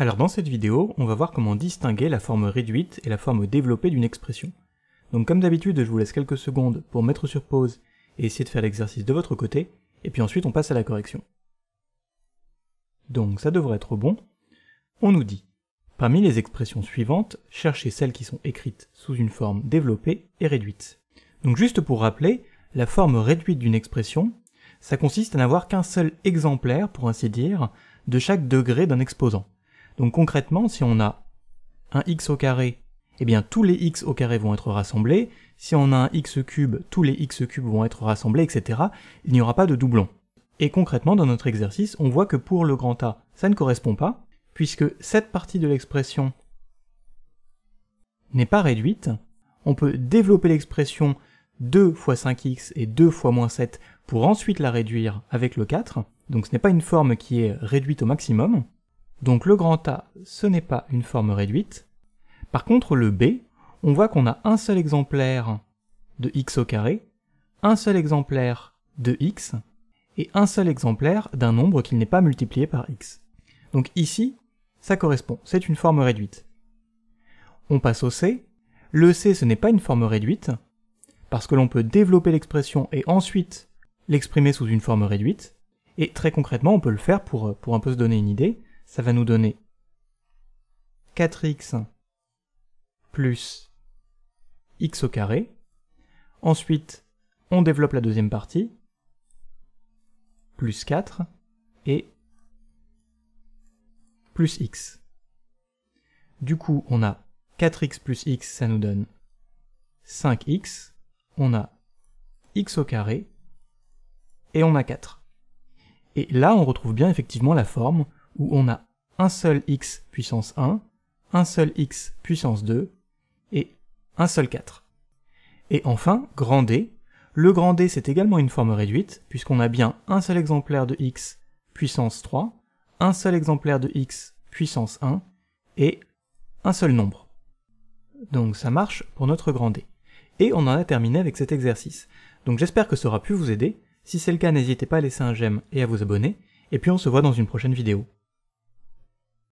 Alors dans cette vidéo, on va voir comment distinguer la forme réduite et la forme développée d'une expression. Donc comme d'habitude, je vous laisse quelques secondes pour mettre sur pause et essayer de faire l'exercice de votre côté, et puis ensuite on passe à la correction. Donc ça devrait être bon. On nous dit « Parmi les expressions suivantes, cherchez celles qui sont écrites sous une forme développée et réduite. » Donc juste pour rappeler, la forme réduite d'une expression, ça consiste à n'avoir qu'un seul exemplaire, pour ainsi dire, de chaque degré d'un exposant. Donc concrètement, si on a un x au carré, eh bien tous les x au carré vont être rassemblés. Si on a un x cube, tous les x cubes vont être rassemblés, etc. Il n'y aura pas de doublons. Et concrètement, dans notre exercice, on voit que pour le grand A, ça ne correspond pas, puisque cette partie de l'expression n'est pas réduite. On peut développer l'expression 2 fois 5x et 2 fois moins 7 pour ensuite la réduire avec le 4, donc ce n'est pas une forme qui est réduite au maximum. Donc le grand A, ce n'est pas une forme réduite. Par contre, le B, on voit qu'on a un seul exemplaire de x au carré, un seul exemplaire de x, et un seul exemplaire d'un nombre qui n'est pas multiplié par x. Donc ici, ça correspond, c'est une forme réduite. On passe au C. Le C, ce n'est pas une forme réduite, parce que l'on peut développer l'expression et ensuite l'exprimer sous une forme réduite. Et très concrètement, on peut le faire pour, pour un peu se donner une idée ça va nous donner 4x plus x au carré. Ensuite, on développe la deuxième partie, plus 4 et plus x. Du coup, on a 4x plus x, ça nous donne 5x, on a x au carré, et on a 4. Et là, on retrouve bien effectivement la forme où on a un seul x puissance 1, un seul x puissance 2 et un seul 4. Et enfin, grand D. Le grand D, c'est également une forme réduite, puisqu'on a bien un seul exemplaire de x puissance 3, un seul exemplaire de x puissance 1 et un seul nombre. Donc ça marche pour notre grand D. Et on en a terminé avec cet exercice. Donc j'espère que ça aura pu vous aider. Si c'est le cas, n'hésitez pas à laisser un j'aime et à vous abonner. Et puis on se voit dans une prochaine vidéo.